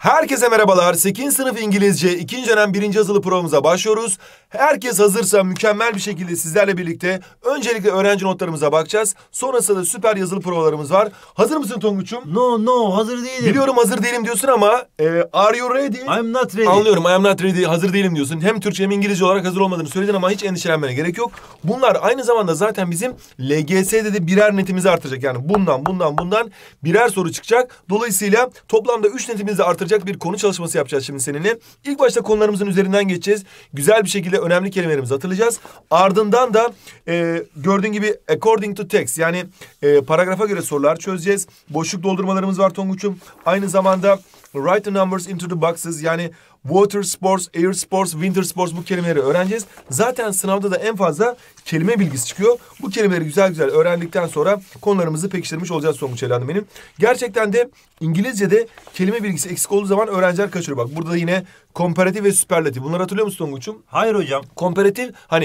Herkese merhabalar. 8. sınıf İngilizce 2. dönem 1. yazılı provamıza başlıyoruz. Herkes hazırsa mükemmel bir şekilde sizlerle birlikte öncelikle öğrenci notlarımıza bakacağız. Sonrasında da süper yazılı provalarımız var. Hazır mısın Tonguç'um? No no hazır değilim. Biliyorum hazır değilim diyorsun ama e, are you ready? I'm not ready. Anlıyorum I'm not ready hazır değilim diyorsun. Hem Türkçe hem İngilizce olarak hazır olmadığını söyledin ama hiç endişelenmene gerek yok. Bunlar aynı zamanda zaten bizim LGS'de de birer netimizi artıracak. Yani bundan bundan bundan birer soru çıkacak. Dolayısıyla toplamda 3 netimizi artıracak kullanılacak bir konu çalışması yapacağız şimdi seninle. İlk başta konularımızın üzerinden geçeceğiz. Güzel bir şekilde önemli kelimelerimizi hatırlayacağız. Ardından da e, gördüğün gibi according to text yani e, paragrafa göre sorular çözeceğiz. Boşluk doldurmalarımız var Tonguç'um. Aynı zamanda write the numbers into the boxes yani water sports, air sports, winter sports bu kelimeleri öğreneceğiz. Zaten sınavda da en fazla kelime bilgisi çıkıyor. Bu kelimeleri güzel güzel öğrendikten sonra konularımızı pekiştirmiş olacağız Sonuç Hanım benim. Gerçekten de İngilizce'de kelime bilgisi eksik olduğu zaman öğrenciler kaçırıyor. Bak burada yine komparatif ve süperlatif. Bunları hatırlıyor musun Tonguç'um? Hayır hocam. Komparatif hani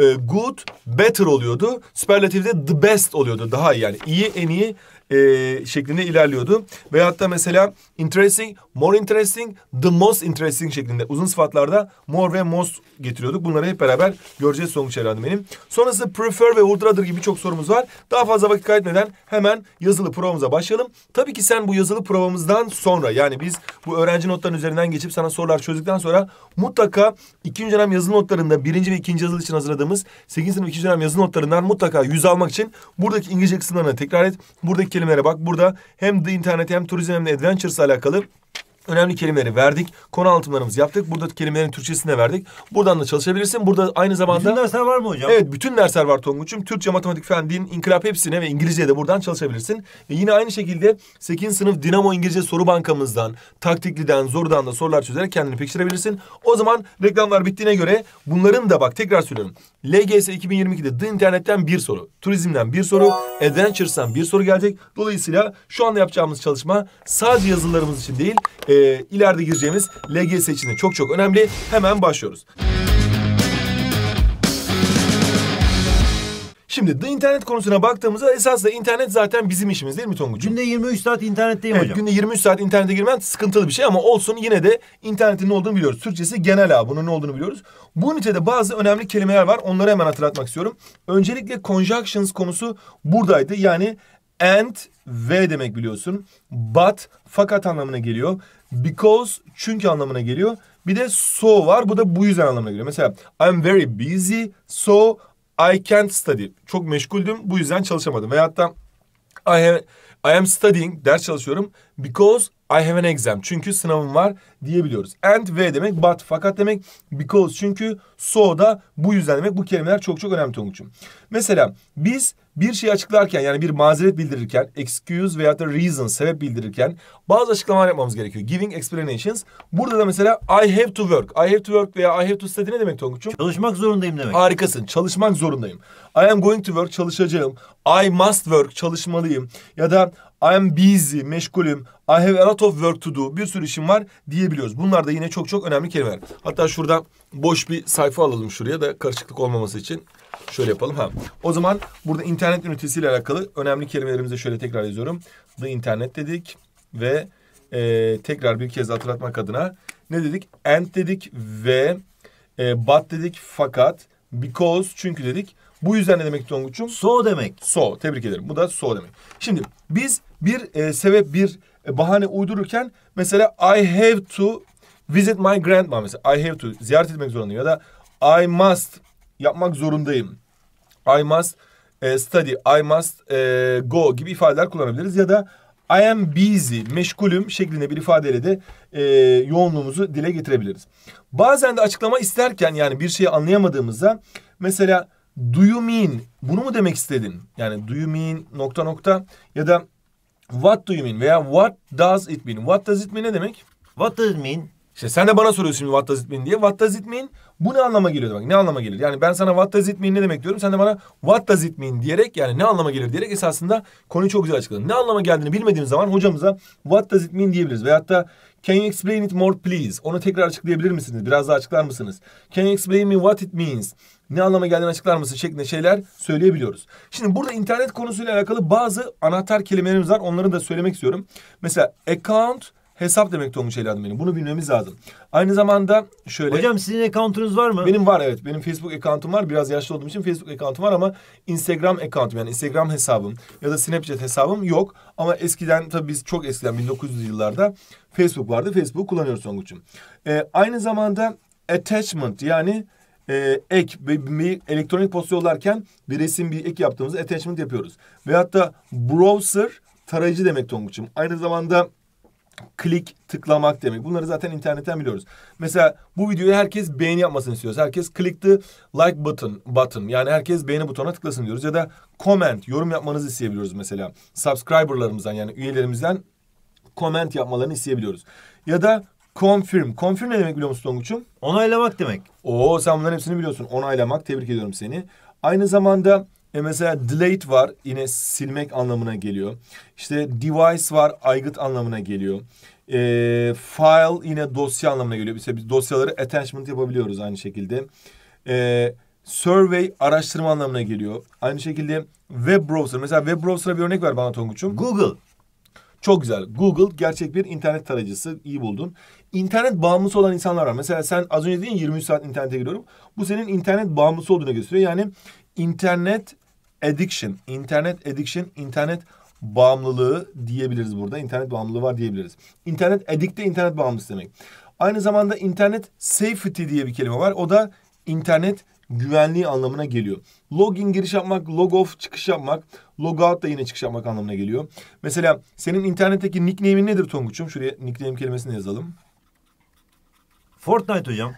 e, good, better oluyordu. de the best oluyordu. Daha iyi yani. iyi, en iyi, e, şeklinde ilerliyordu. Veyahut da mesela interesting, more interesting, the most interesting şeklinde uzun sıfatlarda more ve most getiriyorduk. Bunları hep beraber göreceğiz sonuç herhalde benim. Sonrası prefer ve would rather gibi çok sorumuz var. Daha fazla vakit kaybetmeden hemen yazılı provamıza başlayalım. Tabii ki sen bu yazılı provamızdan sonra yani biz bu öğrenci notlarının üzerinden geçip sana sorular çözdükten sonra mutlaka ikinci dönem yazılı notlarında birinci ve ikinci yazılı için hazırladığımız sekizinci sınıf ikinci dönem yazılı notlarından mutlaka yüz almak için buradaki İngilizce kısımlarını tekrar et. Buradaki kelimelere bak. Burada hem The Internet hem Turizm hem de adventures alakalı önemli kelimeleri verdik. Konu anlatımlarımızı yaptık. Burada kelimelerin Türkçesini de verdik. Buradan da çalışabilirsin. Burada aynı zamanda... Bütün dersler var mı hocam? Evet bütün dersler var Tonguç'um. Türkçe, matematik, fen, din, inkılap hepsine ve İngilizce'ye de buradan çalışabilirsin. Ve yine aynı şekilde 8. sınıf Dinamo İngilizce soru bankamızdan, taktikliden, zorudan da sorular çözerek kendini pekiştirebilirsin. O zaman reklamlar bittiğine göre bunların da bak tekrar söylüyorum. LGS 2022'de The internetten bir soru, turizmden bir soru, Adventures'tan bir soru gelecek. Dolayısıyla şu anda yapacağımız çalışma sadece yazılarımız için değil, e, ee, ileride gireceğimiz LGS için de çok çok önemli. Hemen başlıyoruz. Şimdi de internet konusuna baktığımızda esasında internet zaten bizim işimiz değil mi Tonguç'um? Günde 23 saat internetteyim evet, hocam. Günde 23 saat internete girmen sıkıntılı bir şey ama olsun yine de internetin ne olduğunu biliyoruz. Türkçesi genel ağ bunun ne olduğunu biliyoruz. Bu nitede bazı önemli kelimeler var onları hemen hatırlatmak istiyorum. Öncelikle conjunctions konusu buradaydı yani and ve demek biliyorsun. But fakat anlamına geliyor. Because çünkü anlamına geliyor. Bir de so var. Bu da bu yüzden anlamına geliyor. Mesela I'm very busy so I can't study. Çok meşguldüm bu yüzden çalışamadım. Veyahut da I, have, I am studying ders çalışıyorum Because I have an exam. Çünkü sınavım var diyebiliyoruz. And ve demek but fakat demek because çünkü so da bu yüzden demek. Bu kelimeler çok çok önemli Tonguç'um. Mesela biz bir şey açıklarken yani bir mazeret bildirirken excuse veya da reason sebep bildirirken bazı açıklamalar yapmamız gerekiyor. Giving explanations. Burada da mesela I have to work. I have to work veya I have to study ne demek Tonguç'um? Çalışmak zorundayım demek. Harikasın. Çalışmak zorundayım. I am going to work çalışacağım. I must work çalışmalıyım. Ya da I am busy, meşgulüm, I have a lot of work to do, bir sürü işim var diyebiliyoruz. Bunlar da yine çok çok önemli kelimeler. Hatta şurada boş bir sayfa alalım şuraya da karışıklık olmaması için. Şöyle yapalım. Ha. O zaman burada internet ünitesiyle alakalı önemli kelimelerimizi şöyle tekrar yazıyorum. The internet dedik ve e, tekrar bir kez hatırlatmak adına ne dedik? And dedik ve e, but dedik fakat because çünkü dedik. Bu yüzden ne demek Tonguç'um? So demek. So. Tebrik ederim. Bu da so demek. Şimdi biz bir e, sebep, bir e, bahane uydururken mesela I have to visit my grandma mesela. I have to ziyaret etmek zorundayım ya da I must yapmak zorundayım. I must e, study, I must e, go gibi ifadeler kullanabiliriz ya da I am busy, meşgulüm şeklinde bir ifadeyle de e, yoğunluğumuzu dile getirebiliriz. Bazen de açıklama isterken yani bir şeyi anlayamadığımızda mesela do you mean bunu mu demek istedin? Yani do you mean nokta nokta ya da What do you mean? Veya what does it mean? What does it mean ne demek? What does it mean? İşte sen de bana soruyorsun şimdi what does it mean diye. What does it mean? Bu ne anlama geliyor demek? Ne anlama gelir? Yani ben sana what does it mean ne demek diyorum. Sen de bana what does it mean diyerek yani ne anlama gelir diyerek esasında konuyu çok güzel açıkladın. Ne anlama geldiğini bilmediğimiz zaman hocamıza what does it mean diyebiliriz. Veyahut da Can you explain it more please? Onu tekrar açıklayabilir misiniz? Biraz daha açıklar mısınız? Can you explain me what it means? Ne anlama geldiğini açıklar mısın? Şeklinde şeyler söyleyebiliyoruz. Şimdi burada internet konusuyla alakalı bazı anahtar kelimelerimiz var. Onları da söylemek istiyorum. Mesela account hesap demek olmuş evladım benim. Bunu bilmemiz lazım. Aynı zamanda şöyle... Hocam sizin account'unuz var mı? Benim var evet. Benim Facebook account'um var. Biraz yaşlı olduğum için Facebook account'um var ama Instagram account'um yani Instagram hesabım ya da Snapchat hesabım yok. Ama eskiden tabii biz çok eskiden 1900 yıllarda Facebook vardı. Facebook kullanıyoruz Songuç'um. E, aynı zamanda attachment yani e, ek bir, bir elektronik posta yollarken bir resim bir ek yaptığımızda attachment yapıyoruz. Veyahut da browser tarayıcı demek Tonguç'um. Aynı zamanda klik tıklamak demek. Bunları zaten internetten biliyoruz. Mesela bu videoyu herkes beğeni yapmasını istiyoruz. Herkes click the like button, button. Yani herkes beğeni butonuna tıklasın diyoruz. Ya da comment, yorum yapmanızı isteyebiliyoruz mesela. Subscriber'larımızdan yani üyelerimizden comment yapmalarını isteyebiliyoruz. Ya da confirm. Confirm ne demek biliyor musun Tonguç'um? Onaylamak demek. Oo sen bunların hepsini biliyorsun. Onaylamak. Tebrik ediyorum seni. Aynı zamanda e mesela delete var yine silmek anlamına geliyor. İşte device var aygıt anlamına geliyor. E, file yine dosya anlamına geliyor. Mesela biz dosyaları attachment yapabiliyoruz aynı şekilde. E, survey araştırma anlamına geliyor. Aynı şekilde web browser. Mesela web browser'a bir örnek ver bana Tonguç'um. Google. Çok güzel. Google gerçek bir internet tarayıcısı. İyi buldun. İnternet bağımlısı olan insanlar var. Mesela sen az önce dedin 23 saat internete giriyorum. Bu senin internet bağımlısı olduğuna gösteriyor. Yani internet addiction, internet addiction, internet bağımlılığı diyebiliriz burada. İnternet bağımlılığı var diyebiliriz. İnternet addict de internet bağımlısı demek. Aynı zamanda internet safety diye bir kelime var. O da internet güvenliği anlamına geliyor. Login giriş yapmak, log off çıkış yapmak, log out da yine çıkış yapmak anlamına geliyor. Mesela senin internetteki nickname'in nedir Tonguç'um? Şuraya nickname kelimesini yazalım. Fortnite hocam.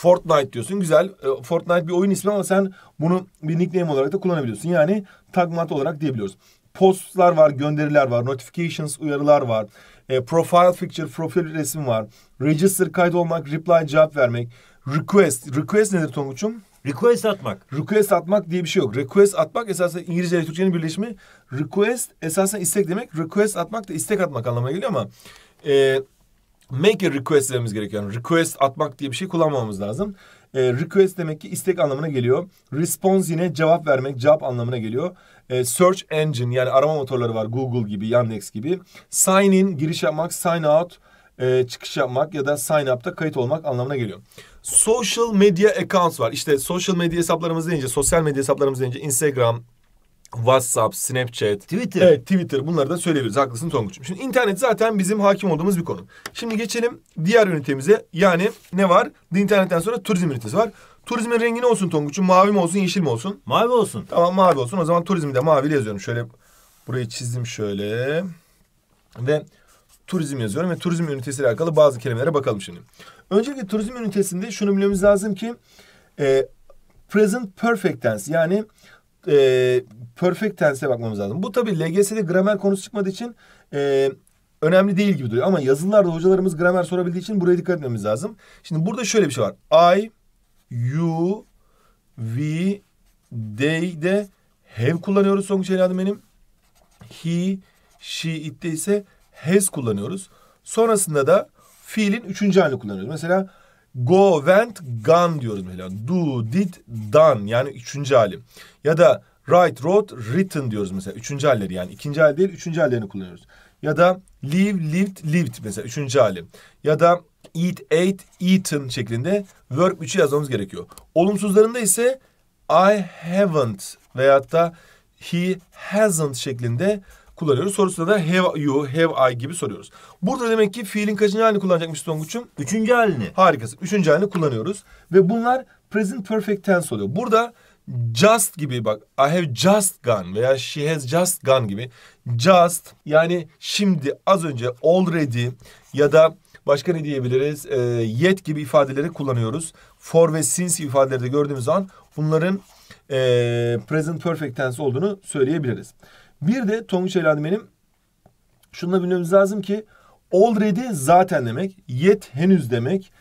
Fortnite diyorsun. Güzel. Ee, Fortnite bir oyun ismi ama sen bunu bir nickname olarak da kullanabiliyorsun. Yani tagmat olarak diyebiliyoruz. Postlar var, gönderiler var, notifications uyarılar var. E, profile picture, profil resim var. Register kaydolmak, reply cevap vermek. Request. Request nedir Tonguç'um? Request atmak. Request atmak diye bir şey yok. Request atmak esasında İngilizce ile Türkçenin birleşimi. Request esasında istek demek. Request atmak da istek atmak anlamına geliyor ama... E, make a request dememiz gerekiyor. Yani request atmak diye bir şey kullanmamamız lazım. E, request demek ki istek anlamına geliyor. Response yine cevap vermek, cevap anlamına geliyor. E, search engine yani arama motorları var. Google gibi, Yandex gibi. Sign in, giriş yapmak, sign out, e, çıkış yapmak ya da sign up'ta kayıt olmak anlamına geliyor social media accounts var. İşte social medya hesaplarımız deyince, sosyal medya hesaplarımız deyince Instagram, WhatsApp, Snapchat, Twitter. Evet, Twitter. Bunları da söyleyebiliriz. Haklısın Tonguç. Şimdi internet zaten bizim hakim olduğumuz bir konu. Şimdi geçelim diğer ünitemize. Yani ne var? İnternetten sonra turizm ünitesi var. Turizmin rengi ne olsun Tonguç'um? Mavi mi olsun, yeşil mi olsun? Mavi olsun. Tamam, mavi olsun. O zaman turizmi de maviyle yazıyorum. Şöyle burayı çizdim şöyle. Ve turizm yazıyorum ve turizm ünitesiyle alakalı bazı kelimelere bakalım şimdi. Öncelikle turizm ünitesinde şunu bilmemiz lazım ki e, present perfect tense yani e, perfect tense'e bakmamız lazım. Bu tabii LGS'de gramer konusu çıkmadığı için e, önemli değil gibi duruyor. Ama yazılarda hocalarımız gramer sorabildiği için buraya dikkat etmemiz lazım. Şimdi burada şöyle bir şey var. I, you, we, they de have kullanıyoruz son şey adım benim. He, she, it'te ise has kullanıyoruz. Sonrasında da fiilin üçüncü halini kullanıyoruz. Mesela go, went, gone diyoruz mesela. Do, did, done yani üçüncü hali. Ya da write, wrote, written diyoruz mesela. Üçüncü halleri yani. ikinci hal değil, üçüncü hallerini kullanıyoruz. Ya da live, lived, lived mesela üçüncü hali. Ya da eat, ate, eaten şeklinde verb 3'ü yazmamız gerekiyor. Olumsuzlarında ise I haven't veyahut da he hasn't şeklinde kullanıyoruz. Sorusunda da have you, have I gibi soruyoruz. Burada demek ki fiilin kaçıncı halini kullanacakmış Tonguç'um? Üçüncü halini. Harikasın. Üçüncü halini kullanıyoruz. Ve bunlar present perfect tense oluyor. Burada just gibi bak I have just gone veya she has just gone gibi just yani şimdi az önce already ya da başka ne diyebiliriz e, yet gibi ifadeleri kullanıyoruz. For ve since ifadeleri de gördüğümüz zaman bunların e, present perfect tense olduğunu söyleyebiliriz. Bir de Tonguç Elani benim şunu bilmemiz lazım ki already zaten demek, yet henüz demek,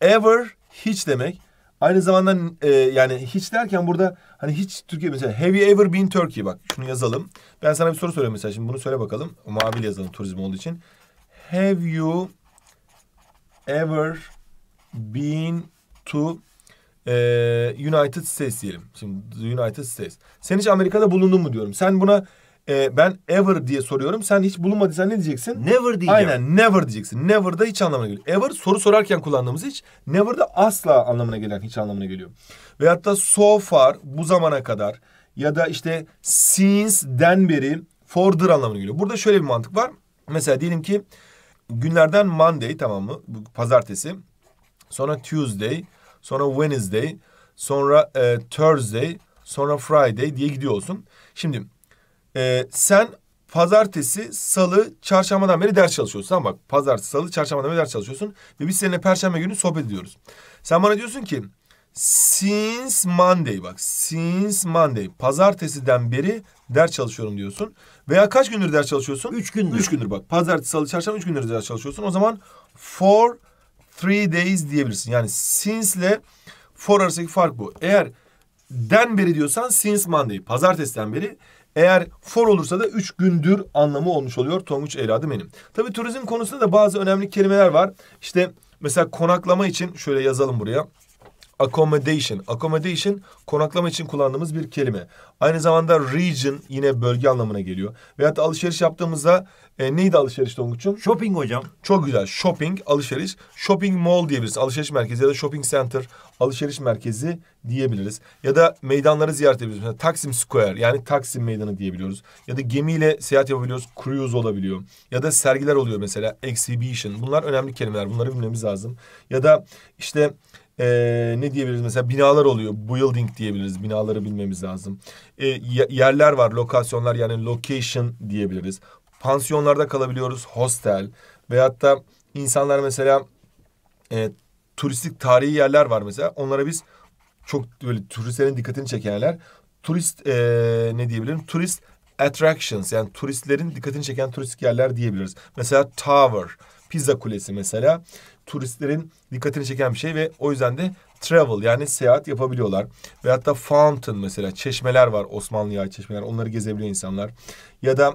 ever hiç demek. Aynı zamanda e, yani hiç derken burada hani hiç Türkiye mesela have you ever been Turkey bak şunu yazalım. Ben sana bir soru soruyorum mesela şimdi bunu söyle bakalım. Mavi yazalım turizm olduğu için. Have you ever been to e, United States diyelim. Şimdi United States. Sen hiç Amerika'da bulundun mu diyorum. Sen buna e, ben ever diye soruyorum. Sen hiç bulunmadıysan ne diyeceksin? Never diyeceğim. Aynen never diyeceksin. Never da hiç anlamına geliyor. Ever soru sorarken kullandığımız hiç. Never da asla anlamına gelen hiç anlamına geliyor. Ve da so far bu zamana kadar ya da işte since den beri for'dır anlamına geliyor. Burada şöyle bir mantık var. Mesela diyelim ki günlerden Monday tamam mı? Pazartesi. Sonra Tuesday. Sonra Wednesday. Sonra e, Thursday. Sonra Friday diye gidiyor olsun. Şimdi e, sen pazartesi, salı, çarşambadan beri ders çalışıyorsun. Tamam bak pazartesi, salı, çarşambadan beri ders çalışıyorsun. Ve biz seninle perşembe günü sohbet ediyoruz. Sen bana diyorsun ki since Monday bak since Monday pazartesiden beri ders çalışıyorum diyorsun. Veya kaç gündür ders çalışıyorsun? Üç gündür. Üç gündür bak pazartesi, salı, çarşamba üç gündür ders çalışıyorsun. O zaman for three days diyebilirsin. Yani since ile for arasındaki fark bu. Eğer den beri diyorsan since Monday pazartesiden beri eğer for olursa da üç gündür anlamı olmuş oluyor. Tonguç eladı benim. Tabii turizm konusunda da bazı önemli kelimeler var. İşte mesela konaklama için şöyle yazalım buraya accommodation. Accommodation konaklama için kullandığımız bir kelime. Aynı zamanda region yine bölge anlamına geliyor. Veyahut da alışveriş yaptığımızda e, neydi alışveriş Tonguç'um? Shopping hocam. Çok güzel. Shopping, alışveriş. Shopping mall diyebiliriz. Alışveriş merkezi ya da shopping center, alışveriş merkezi diyebiliriz. Ya da meydanları ziyaret edebiliriz. Mesela Taksim Square yani Taksim Meydanı diyebiliyoruz. Ya da gemiyle seyahat yapabiliyoruz. Cruise olabiliyor. Ya da sergiler oluyor mesela. Exhibition. Bunlar önemli kelimeler. Bunları bilmemiz lazım. Ya da işte e, ne diyebiliriz mesela binalar oluyor. Building diyebiliriz. Binaları bilmemiz lazım. E, yerler var. Lokasyonlar yani location diyebiliriz. Pansiyonlarda kalabiliyoruz. Hostel. Veyahut da insanlar mesela e, turistik tarihi yerler var mesela. Onlara biz çok böyle turistlerin dikkatini çeken yerler. Turist e, ne diyebilirim? Turist attractions yani turistlerin dikkatini çeken turistik yerler diyebiliriz. Mesela tower, pizza kulesi mesela turistlerin dikkatini çeken bir şey ve o yüzden de travel yani seyahat yapabiliyorlar. Ve hatta fountain mesela çeşmeler var Osmanlı yay çeşmeler onları gezebiliyor insanlar. Ya da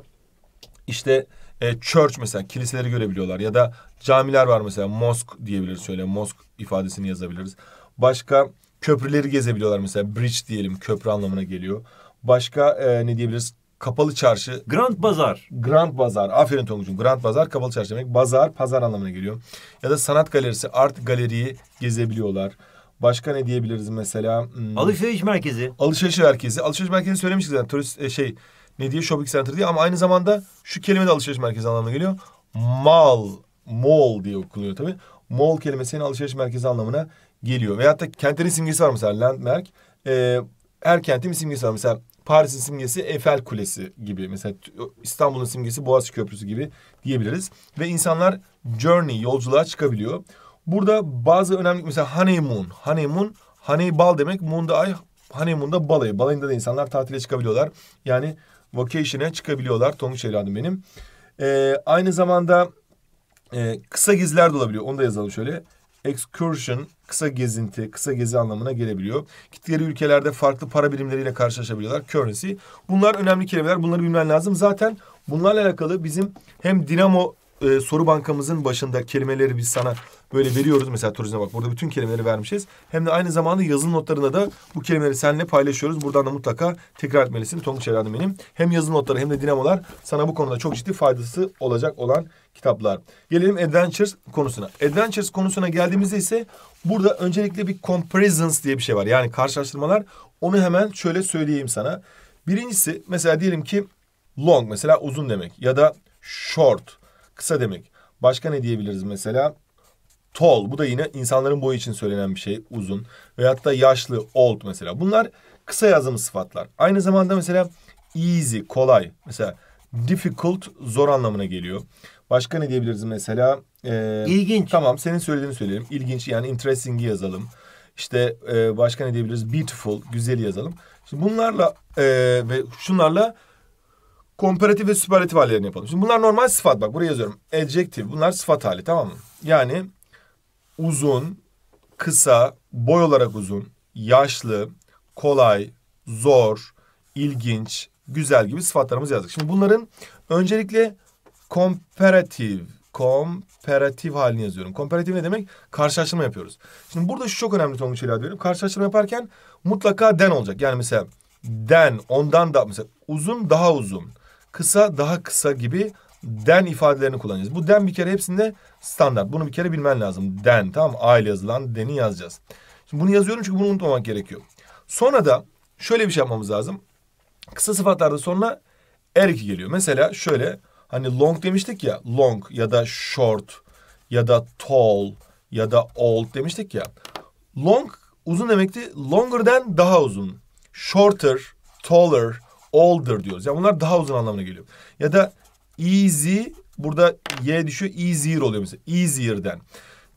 işte e, church mesela kiliseleri görebiliyorlar ya da camiler var mesela mosk diyebiliriz şöyle mosk ifadesini yazabiliriz. Başka köprüleri gezebiliyorlar mesela bridge diyelim köprü anlamına geliyor. Başka e, ne diyebiliriz Kapalı çarşı. Grand Bazar. Grand Bazar. Aferin Tonguç'un Grand Bazar kapalı çarşı demek. Bazar pazar anlamına geliyor. Ya da sanat galerisi, art galeriyi gezebiliyorlar. Başka ne diyebiliriz mesela? Hmm, Alışveriş merkezi. Alışveriş merkezi. Alışveriş merkezi söylemiştik zaten. Turist e, şey ne diye shopping center diye ama aynı zamanda şu kelime de alışveriş merkezi anlamına geliyor. Mall, mall diye okunuyor tabii. Mall kelimesinin alışveriş merkezi anlamına geliyor. Veyahut da kentlerin simgesi var mesela landmark. Ee, her kentin bir simgesi var. Mesela Paris'in simgesi Eiffel Kulesi gibi mesela İstanbul'un simgesi Boğaziçi Köprüsü gibi diyebiliriz. Ve insanlar journey yolculuğa çıkabiliyor. Burada bazı önemli mesela honeymoon. Honeymoon, honey bal demek. Moon da ay, honeymoon da balayı. Balayında da insanlar tatile çıkabiliyorlar. Yani vacation'e çıkabiliyorlar. Tonguç evladım benim. Ee, aynı zamanda e, kısa gizler de olabiliyor. Onu da yazalım şöyle excursion kısa gezinti, kısa gezi anlamına gelebiliyor. Gittikleri ülkelerde farklı para birimleriyle karşılaşabiliyorlar. Currency. Bunlar önemli kelimeler. Bunları bilmen lazım. Zaten bunlarla alakalı bizim hem Dinamo e, soru bankamızın başında kelimeleri biz sana böyle veriyoruz. Mesela turizme bak burada bütün kelimeleri vermişiz. Hem de aynı zamanda yazılı notlarına da bu kelimeleri seninle paylaşıyoruz. Buradan da mutlaka tekrar etmelisin Tonguç Evladım benim. Hem yazılı notları hem de dinamolar sana bu konuda çok ciddi faydası olacak olan kitaplar. Gelelim Adventures konusuna. Adventures konusuna geldiğimizde ise burada öncelikle bir comparisons diye bir şey var. Yani karşılaştırmalar. Onu hemen şöyle söyleyeyim sana. Birincisi mesela diyelim ki long mesela uzun demek ya da short kısa demek. Başka ne diyebiliriz mesela? tall. Bu da yine insanların boyu için söylenen bir şey. Uzun. Veyahut da yaşlı, old mesela. Bunlar kısa yazım sıfatlar. Aynı zamanda mesela easy, kolay. Mesela difficult zor anlamına geliyor. Başka ne diyebiliriz mesela? E, İlginç. Tamam senin söylediğini söyleyelim. İlginç yani interesting'i yazalım. İşte e, başka ne diyebiliriz? Beautiful, güzel yazalım. Şimdi bunlarla e, ve şunlarla komparatif ve süperatif hallerini yapalım. Şimdi bunlar normal sıfat bak buraya yazıyorum. Adjective bunlar sıfat hali tamam mı? Yani uzun, kısa, boy olarak uzun, yaşlı, kolay, zor, ilginç, güzel gibi sıfatlarımızı yazdık. Şimdi bunların öncelikle komparatif, komparatif halini yazıyorum. Komparatif ne demek? Karşılaştırma yapıyoruz. Şimdi burada şu çok önemli Tonguç ile veriyorum. Karşılaştırma yaparken mutlaka den olacak. Yani mesela den, ondan da mesela uzun daha uzun, kısa daha kısa gibi den ifadelerini kullanacağız. Bu den bir kere hepsinde standart. Bunu bir kere bilmen lazım. Den tamam A ile yazılan deni yazacağız. Şimdi bunu yazıyorum çünkü bunu unutmamak gerekiyor. Sonra da şöyle bir şey yapmamız lazım. Kısa sıfatlarda sonra er iki geliyor. Mesela şöyle hani long demiştik ya long ya da short ya da tall ya da old demiştik ya. Long uzun demekti. Longer Longer'den daha uzun. Shorter, taller, older diyoruz. Yani bunlar daha uzun anlamına geliyor. Ya da easy burada y düşüyor easier oluyor mesela easier'den.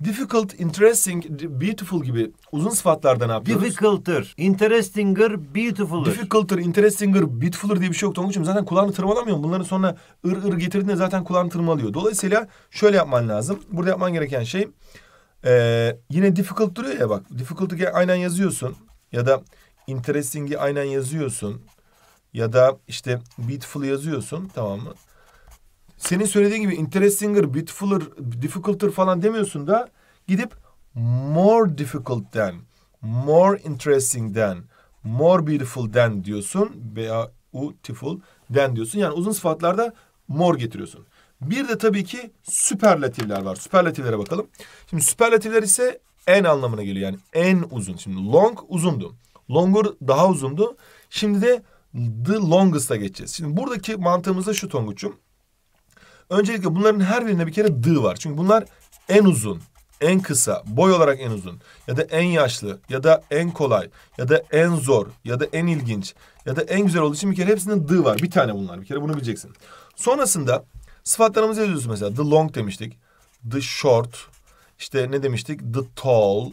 Difficult, interesting, beautiful gibi uzun sıfatlarda ne yapıyoruz? Difficult'ır, interestinger, beautiful'ır. difficulter, interestinger, beautifuler diye bir şey yok Tonguç'um. Zaten kulağını tırmalamıyor. Bunların sonra ır ır getirdiğinde zaten kulağını tırmalıyor. Dolayısıyla şöyle yapman lazım. Burada yapman gereken şey e, yine difficult duruyor ya bak. Difficult'ı aynen yazıyorsun ya da interesting'i aynen yazıyorsun ya da işte beautiful yazıyorsun tamam mı? senin söylediğin gibi interestinger, beautifuler, difficulter falan demiyorsun da gidip more difficult than, more interesting than, more beautiful than diyorsun veya beautiful than diyorsun. Yani uzun sıfatlarda more getiriyorsun. Bir de tabii ki süperlatifler var. Süperlatiflere bakalım. Şimdi süperlatifler ise en anlamına geliyor yani en uzun. Şimdi long uzundu. Longer daha uzundu. Şimdi de the longest'a geçeceğiz. Şimdi buradaki mantığımız da şu Tonguç'um. Öncelikle bunların her birinde bir kere D var. Çünkü bunlar en uzun, en kısa, boy olarak en uzun ya da en yaşlı ya da en kolay ya da en zor ya da en ilginç ya da en güzel olduğu için bir kere hepsinin D var. Bir tane bunlar bir kere bunu bileceksin. Sonrasında sıfatlarımızı yazıyoruz mesela the long demiştik, the short, işte ne demiştik the tall,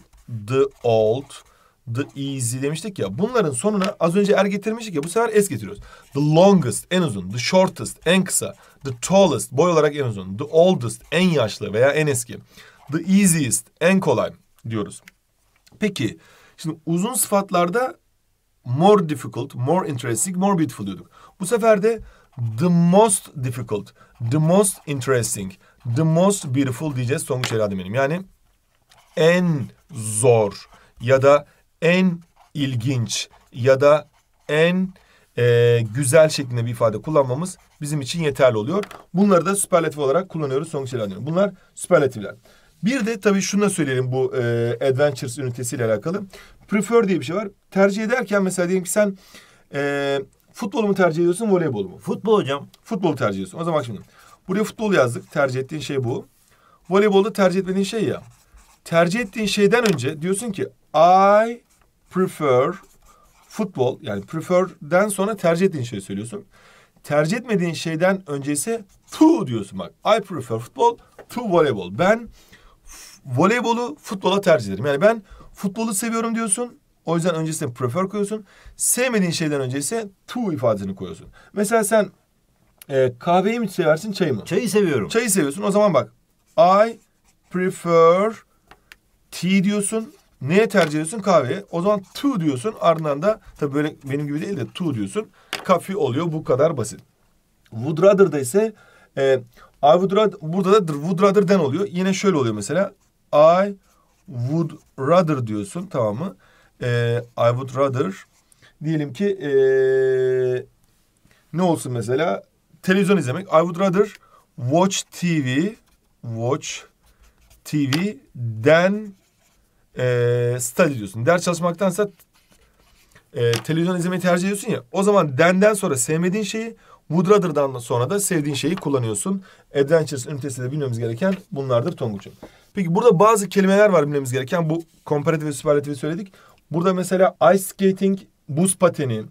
the old, the easy demiştik ya. Bunların sonuna az önce er getirmiştik ya. Bu sefer es getiriyoruz. The longest en uzun. The shortest en kısa. The tallest boy olarak en uzun. The oldest en yaşlı veya en eski. The easiest en kolay diyoruz. Peki şimdi uzun sıfatlarda more difficult, more interesting, more beautiful diyorduk. Bu sefer de the most difficult, the most interesting, the most beautiful diyeceğiz sonuç Eladim benim. Yani en zor ya da en ilginç ya da en e, güzel şeklinde bir ifade kullanmamız bizim için yeterli oluyor. Bunları da süperlatif olarak kullanıyoruz. Son şeyler Bunlar süperlatifler. Bir de tabii şunu da söyleyelim bu e, Adventures ünitesiyle alakalı. Prefer diye bir şey var. Tercih ederken mesela diyelim ki sen e, futbolu mu tercih ediyorsun, voleybolu mu? Futbol hocam. Futbol tercih ediyorsun. O zaman şimdi. Buraya futbol yazdık. Tercih ettiğin şey bu. Voleybolda tercih etmediğin şey ya. Tercih ettiğin şeyden önce diyorsun ki I prefer futbol yani prefer'den sonra tercih ettiğin şeyi söylüyorsun. Tercih etmediğin şeyden öncesi to diyorsun bak. I prefer futbol to voleybol. Ben voleybolu futbola tercih ederim. Yani ben futbolu seviyorum diyorsun. O yüzden öncesine prefer koyuyorsun. Sevmediğin şeyden öncesi to ifadesini koyuyorsun. Mesela sen e, kahveyi mi seversin çayı mı? Çayı seviyorum. Çayı seviyorsun o zaman bak. I prefer tea diyorsun. Neye tercih ediyorsun? Kahveye. O zaman tu diyorsun. Ardından da tabii böyle benim gibi değil de tu diyorsun. Kafi oluyor. Bu kadar basit. Would rather'da ise e, I would rather, burada da would rather den oluyor. Yine şöyle oluyor mesela. I would rather diyorsun tamam mı? E, I would rather diyelim ki e, ne olsun mesela? Televizyon izlemek. I would rather watch TV watch TV than e, ee, study diyorsun. Ders çalışmaktansa e, televizyon izlemeyi tercih ediyorsun ya. O zaman denden sonra sevmediğin şeyi would sonra da sevdiğin şeyi kullanıyorsun. Adventures ünitesi de bilmemiz gereken bunlardır Tonguç'um. Peki burada bazı kelimeler var bilmemiz gereken. Bu komparatif ve süperlatifi söyledik. Burada mesela ice skating, buz pateni,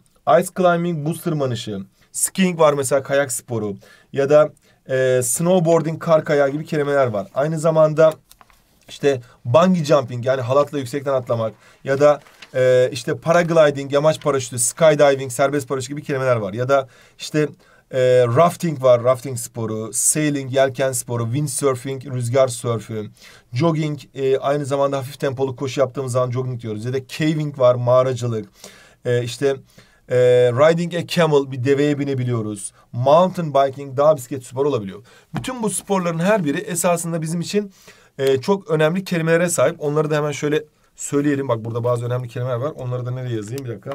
ice climbing, buz tırmanışı, skiing var mesela kayak sporu ya da e, snowboarding, kar kayağı gibi kelimeler var. Aynı zamanda işte bungee jumping yani halatla yüksekten atlamak ya da e, işte paragliding, yamaç paraşütü, skydiving, serbest paraşüt gibi kelimeler var. Ya da işte e, rafting var, rafting sporu, sailing, yelken sporu, windsurfing, rüzgar sörfü, jogging, e, aynı zamanda hafif tempolu koşu yaptığımız zaman jogging diyoruz. Ya da caving var, mağaracılık, e, işte e, riding a camel, bir deveye binebiliyoruz. Mountain biking, dağ bisiklet sporu olabiliyor. Bütün bu sporların her biri esasında bizim için e, çok önemli kelimelere sahip. Onları da hemen şöyle söyleyelim. Bak burada bazı önemli kelimeler var. Onları da nereye yazayım bir dakika.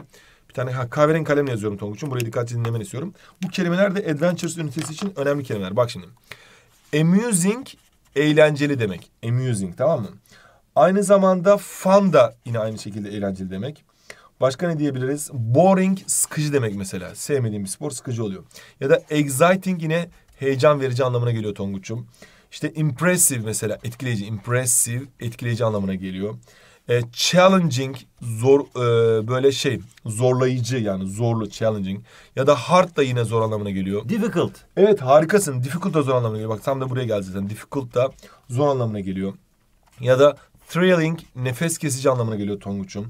Bir tane ha, kahverengi kalemle yazıyorum Tonguç'un. Buraya dikkatli dinlemeni istiyorum. Bu kelimeler de Adventures ünitesi için önemli kelimeler. Bak şimdi. Amusing eğlenceli demek. Amusing tamam mı? Aynı zamanda fun da yine aynı şekilde eğlenceli demek. Başka ne diyebiliriz? Boring sıkıcı demek mesela. Sevmediğim bir spor sıkıcı oluyor. Ya da exciting yine heyecan verici anlamına geliyor Tonguç'um. İşte impressive mesela etkileyici, impressive etkileyici anlamına geliyor. E, challenging zor e, böyle şey zorlayıcı yani zorlu challenging ya da hard da yine zor anlamına geliyor. Difficult. Evet harikasın. Difficult da zor anlamına geliyor. Bak tam da buraya geldi zaten. Difficult da zor anlamına geliyor. Ya da thrilling nefes kesici anlamına geliyor Tonguç'um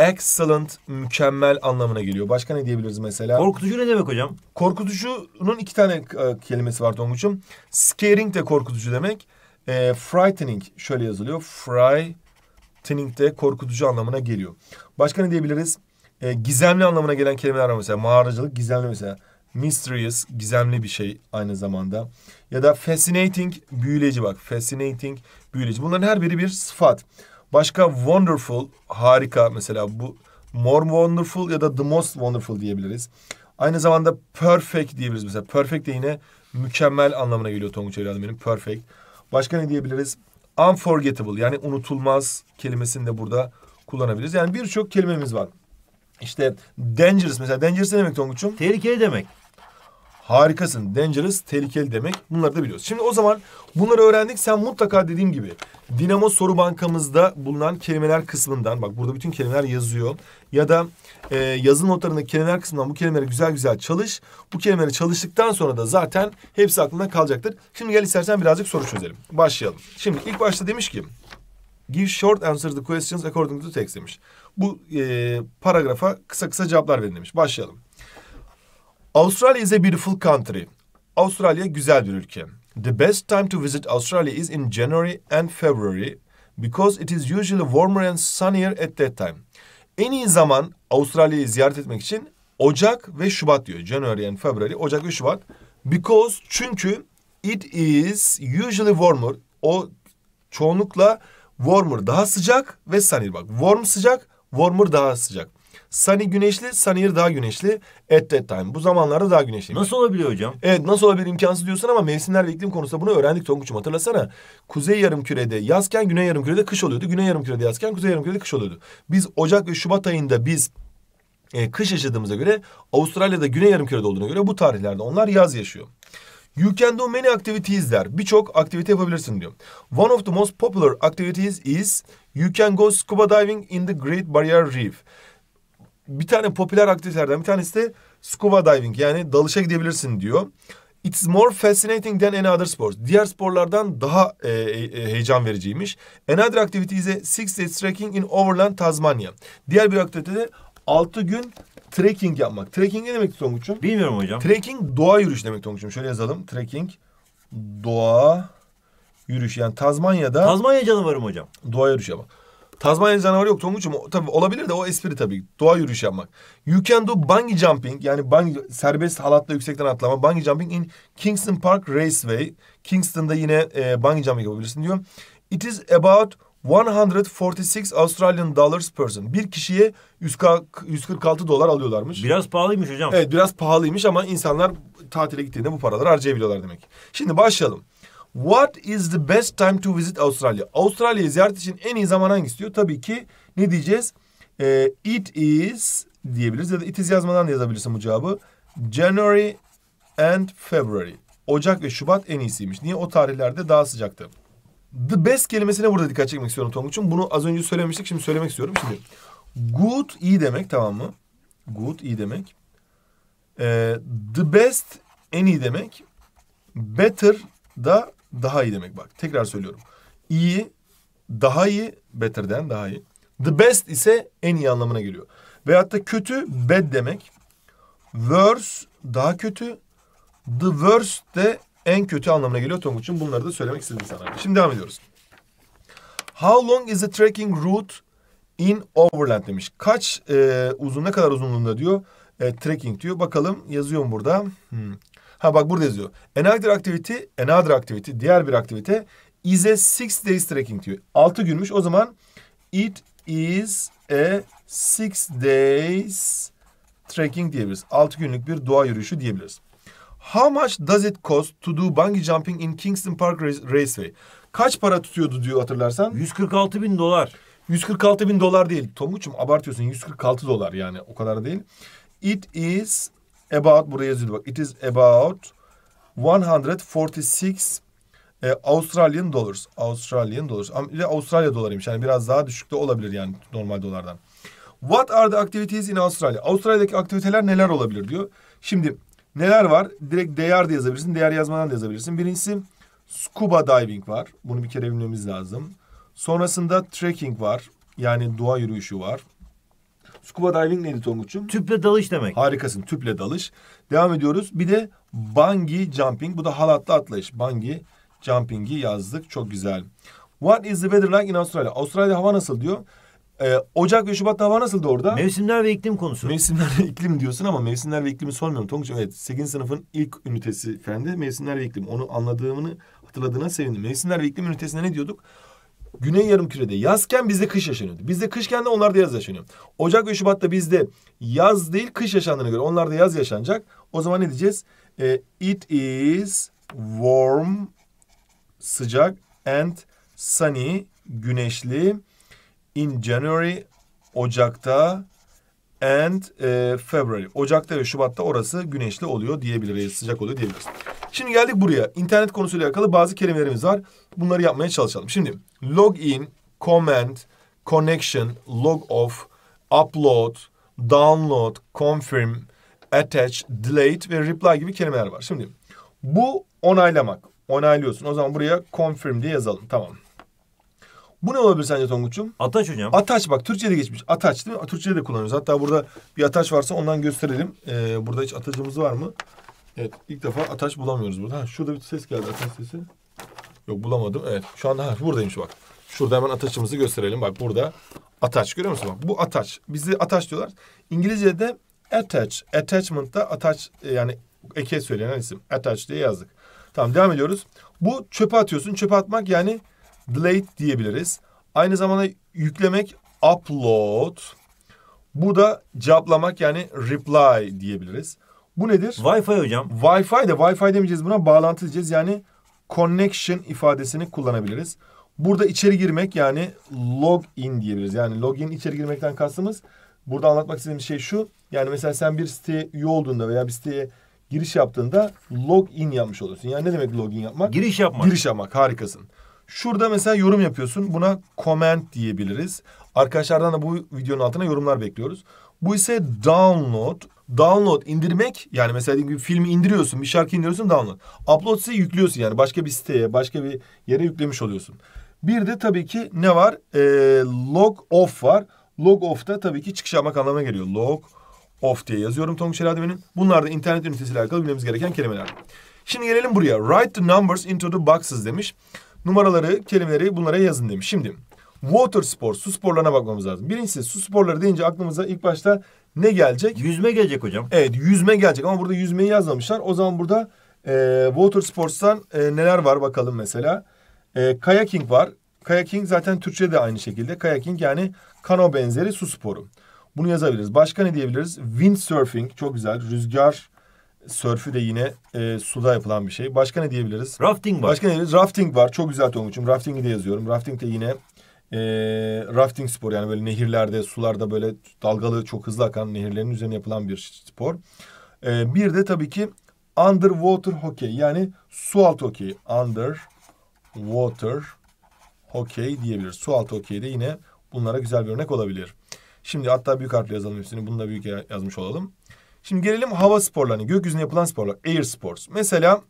excellent, mükemmel anlamına geliyor. Başka ne diyebiliriz mesela? Korkutucu ne demek hocam? Korkutucunun iki tane e, kelimesi var Tonguç'um. Scaring de korkutucu demek. E, frightening şöyle yazılıyor. Frightening de korkutucu anlamına geliyor. Başka ne diyebiliriz? E, gizemli anlamına gelen kelimeler var mesela. Mağaracılık gizemli mesela. Mysterious, gizemli bir şey aynı zamanda. Ya da fascinating, büyüleyici bak. Fascinating, büyüleyici. Bunların her biri bir sıfat. Başka Wonderful harika mesela bu More Wonderful ya da The Most Wonderful diyebiliriz. Aynı zamanda Perfect diyebiliriz mesela. Perfect de yine mükemmel anlamına geliyor Tonguç evladım benim. Perfect. Başka ne diyebiliriz? Unforgettable yani unutulmaz kelimesini de burada kullanabiliriz. Yani birçok kelimemiz var. İşte dangerous mesela dangerous ne demek Tonguç'um? Tehlikeli demek. Harikasın. Dangerous tehlikeli demek. Bunları da biliyoruz. Şimdi o zaman bunları öğrendik. Sen mutlaka dediğim gibi Dinamo soru bankamızda bulunan kelimeler kısmından bak burada bütün kelimeler yazıyor. Ya da e, yazı notlarındaki kelimeler kısmından bu kelimeleri güzel güzel çalış. Bu kelimeleri çalıştıktan sonra da zaten hepsi aklında kalacaktır. Şimdi gel istersen birazcık soru çözelim. Başlayalım. Şimdi ilk başta demiş ki Give short answers to questions according to text demiş. Bu e, paragrafa kısa kısa cevaplar verin demiş. Başlayalım. Australia is a beautiful country. Australia güzel bir ülke. The best time to visit Australia is in January and February because it is usually warmer and sunnier at that time. En iyi zaman Avustralya'yı ziyaret etmek için Ocak ve Şubat diyor. January and February, Ocak ve Şubat. Because çünkü it is usually warmer. O çoğunlukla warmer daha sıcak ve sunny. Bak warm sıcak, warmer daha sıcak sunny güneşli, sunnier daha güneşli at that time. Bu zamanlarda daha güneşli. Nasıl olabiliyor hocam? Evet nasıl olabilir imkansız diyorsun ama mevsimler ve iklim konusunda bunu öğrendik Tonguç'um hatırlasana. Kuzey yarımkürede yazken güney yarımkürede kış oluyordu. Güney yarımkürede yazken kuzey yarımkürede kış oluyordu. Biz Ocak ve Şubat ayında biz e, kış yaşadığımıza göre Avustralya'da güney yarımkürede olduğuna göre bu tarihlerde onlar yaz yaşıyor. You can do many activities der. Birçok aktivite yapabilirsin diyor. One of the most popular activities is you can go scuba diving in the Great Barrier Reef bir tane popüler aktivitelerden bir tanesi de scuba diving yani dalışa gidebilirsin diyor. It's more fascinating than any other sports. Diğer sporlardan daha e, e, heyecan vericiymiş. Another activity is a six days trekking in overland Tasmania. Diğer bir aktivite de altı gün trekking yapmak. Trekking ne demek Tonguç'um? Bilmiyorum hocam. Trekking doğa yürüyüşü demek Tonguç'um. Şöyle yazalım. Trekking doğa yürüyüşü. Yani Tazmanya'da... Tazmanya canavarım hocam. Doğa yürüyüşü yapmak. Tazmanya canavarı yok Tonguç'um. Tabii olabilir de o espri tabii. Doğa yürüyüş yapmak. You can do bungee jumping. Yani bungee, serbest halatla yüksekten atlama. Bungee jumping in Kingston Park Raceway. Kingston'da yine e, bungee jumping yapabilirsin diyor. It is about 146 Australian dollars person. Bir kişiye 146 dolar alıyorlarmış. Biraz pahalıymış hocam. Evet biraz pahalıymış ama insanlar tatile gittiğinde bu paraları harcayabiliyorlar demek. Şimdi başlayalım. What is the best time to visit Australia? Avustralya'yı ziyaret için en iyi zaman hangisi diyor? Tabii ki ne diyeceğiz? Ee, it is diyebiliriz ya da it is yazmadan da yazabilirsin bu cevabı. January and February. Ocak ve Şubat en iyisiymiş. Niye? O tarihlerde daha sıcaktı. The best kelimesine burada dikkat çekmek istiyorum Tonguç'un. Bunu az önce söylemiştik. Şimdi söylemek istiyorum. Şimdi good iyi demek tamam mı? Good iyi demek. Ee, the best en iyi demek. Better da daha iyi demek bak. Tekrar söylüyorum. İyi, daha iyi, better'den daha iyi. The best ise en iyi anlamına geliyor. Veyahut da kötü bad demek. Worse daha kötü. The worst de en kötü anlamına geliyor Tonguç'un. Bunları da söylemek istedim sana. Şimdi devam ediyoruz. How long is the trekking route in overland demiş. Kaç e, uzun ne kadar uzunluğunda diyor. E, trekking diyor. Bakalım yazıyorum burada. Hmm. Ha bak burada yazıyor. Another activity, another activity, diğer bir aktivite is a six days trekking diyor. Altı günmüş o zaman it is a six days trekking diyebiliriz. Altı günlük bir doğa yürüyüşü diyebiliriz. How much does it cost to do bungee jumping in Kingston Park Raceway? Kaç para tutuyordu diyor hatırlarsan. 146 bin dolar. 146 bin dolar değil. Tonguç'um abartıyorsun. 146 dolar yani o kadar değil. It is About buraya yazıyordu bak. It is about 146 e, Australian dollars. Australian dollars. Ile Avustralya dolarıymış. Yani biraz daha düşük de olabilir yani normal dolardan. What are the activities in Australia? Avustralya'daki aktiviteler neler olabilir diyor. Şimdi neler var? Direkt değer de yazabilirsin. Değer yazmadan da yazabilirsin. Birincisi scuba diving var. Bunu bir kere bilmemiz lazım. Sonrasında trekking var. Yani doğa yürüyüşü var. Scuba diving neydi Tonguç'um? Tüple dalış demek. Harikasın tüple dalış. Devam ediyoruz. Bir de bungee jumping. Bu da halatlı atlayış. Bungee jumping'i yazdık. Çok güzel. What is the weather like in Australia? Australia hava nasıl diyor. Ee, Ocak ve Şubat'ta hava nasıldı orada? Mevsimler ve iklim konusu. Mevsimler ve iklim diyorsun ama mevsimler ve iklimi sormuyorum. Tonguç'um evet 8. sınıfın ilk ünitesi fendi mevsimler ve iklim. Onu anladığımını hatırladığına sevindim. Mevsimler ve iklim ünitesinde ne diyorduk? Güney yarımkürede yazken bizde kış yaşanıyordu. Bizde kışken de onlarda yaz yaşanıyor. Ocak ve Şubat'ta bizde yaz değil kış yaşandığına göre onlarda yaz yaşanacak. O zaman ne diyeceğiz? E, it is warm sıcak and sunny güneşli in January Ocak'ta and e, February. Ocak'ta ve Şubat'ta orası güneşli oluyor diyebiliriz. Sıcak oluyor diyebiliriz. Şimdi geldik buraya. İnternet konusuyla alakalı bazı kelimelerimiz var. Bunları yapmaya çalışalım. Şimdi log in, comment, connection, log off, upload, download, confirm, attach, delete ve reply gibi kelimeler var. Şimdi bu onaylamak. Onaylıyorsun. O zaman buraya confirm diye yazalım. Tamam. Bu ne olabilir sence Tonguç'um? Ataç hocam. Ataç bak Türkçe'de geçmiş. Ataç değil mi? Türkçe'de de kullanıyoruz. Hatta burada bir ataç varsa ondan gösterelim. Ee, burada hiç ataçımız var mı? Evet ilk defa ataç bulamıyoruz burada. Ha, şurada bir ses geldi ataç sesi. Yok bulamadım. Evet şu anda ha, buradaymış bak. Şurada hemen ataçımızı gösterelim. Bak burada ataç görüyor musun? Bak bu ataç. Bizi ataç diyorlar. İngilizce'de attach. Attachment da ataç e, yani eke söylenen isim. Attach diye yazdık. Tamam devam ediyoruz. Bu çöpe atıyorsun. Çöpe atmak yani Delete diyebiliriz. Aynı zamanda yüklemek upload. Bu da cevaplamak yani reply diyebiliriz. Bu nedir? Wi-Fi hocam. Wi-Fi de Wi-Fi demeyeceğiz buna bağlantı diyeceğiz. Yani connection ifadesini kullanabiliriz. Burada içeri girmek yani log in diyebiliriz. Yani login içeri girmekten kastımız burada anlatmak istediğim şey şu. Yani mesela sen bir siteye üye olduğunda veya bir siteye giriş yaptığında log in yapmış olursun. Yani ne demek log in yapmak? Giriş yapmak. Giriş yapmak harikasın. Şurada mesela yorum yapıyorsun. Buna comment diyebiliriz. Arkadaşlardan da bu videonun altına yorumlar bekliyoruz. Bu ise download. Download indirmek yani mesela bir filmi indiriyorsun, bir şarkı indiriyorsun download. Upload ise yüklüyorsun yani başka bir siteye, başka bir yere yüklemiş oluyorsun. Bir de tabii ki ne var? E, log off var. Log off da tabii ki çıkış yapmak anlamına geliyor. Log off diye yazıyorum Tonguç Şelademe'nin. Bunlar da internet ünitesiyle alakalı bilmemiz gereken kelimeler. Şimdi gelelim buraya. Write the numbers into the boxes demiş numaraları, kelimeleri bunlara yazın demiş. Şimdi water spor, su sporlarına bakmamız lazım. Birincisi su sporları deyince aklımıza ilk başta ne gelecek? Yüzme gelecek hocam. Evet yüzme gelecek ama burada yüzmeyi yazmamışlar. O zaman burada e, water sports'tan e, neler var bakalım mesela. E, kayaking var. Kayaking zaten Türkçe de aynı şekilde. Kayaking yani kano benzeri su sporu. Bunu yazabiliriz. Başka ne diyebiliriz? Windsurfing çok güzel. Rüzgar Sörfü de yine e, suda yapılan bir şey. Başka ne diyebiliriz? Rafting var. Başka ne diyebiliriz? Rafting var. Çok güzel Tonguç'um. Rafting'i de yazıyorum. Rafting de yine e, rafting spor yani böyle nehirlerde, sularda böyle dalgalı çok hızlı akan nehirlerin üzerine yapılan bir spor. E, bir de tabii ki underwater hockey yani su altı hokeyi. Underwater hokey diyebiliriz. Su altı hokeyi de yine bunlara güzel bir örnek olabilir. Şimdi hatta büyük harfle yazalım hepsini. Bunu da büyük yazmış olalım. Şimdi gelelim hava sporlarına. gökyüzünde yapılan sporlar. Air sports. Mesela